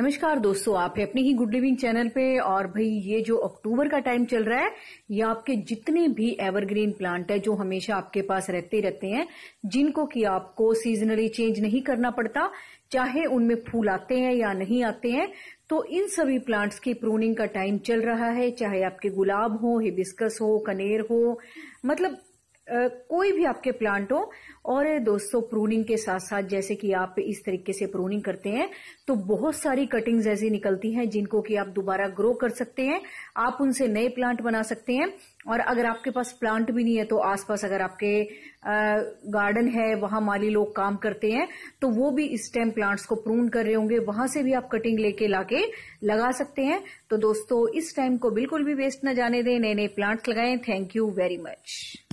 नमस्कार दोस्तों आप है अपने ही गुड लिविंग चैनल पे और भाई ये जो अक्टूबर का टाइम चल रहा है ये आपके जितने भी एवरग्रीन प्लांट है जो हमेशा आपके पास रहते रहते हैं जिनको कि आपको सीजनली चेंज नहीं करना पड़ता चाहे उनमें फूल आते हैं या नहीं आते हैं तो इन सभी प्लांट्स की प्रूनिंग का टाइम चल रहा है चाहे आपके गुलाब हो हिबिस्कस हो कनेर हो मतलब कोई भी आपके प्लांट हो और दोस्तों प्रूनिंग के साथ साथ जैसे कि आप इस तरीके से प्रूनिंग करते हैं तो बहुत सारी कटिंग्स ऐसी निकलती हैं जिनको कि आप दोबारा ग्रो कर सकते हैं आप उनसे नए प्लांट बना सकते हैं और अगर आपके पास प्लांट भी नहीं है तो आसपास अगर आपके गार्डन है वहां माली लोग काम करते हैं तो वो भी इस टाइम प्लांट्स को प्रून कर रहे होंगे वहां से भी आप कटिंग लेके लाके लगा सकते हैं तो दोस्तों इस टाइम को बिल्कुल भी वेस्ट न जाने दें नए नए प्लांट्स लगाएं थैंक यू वेरी मच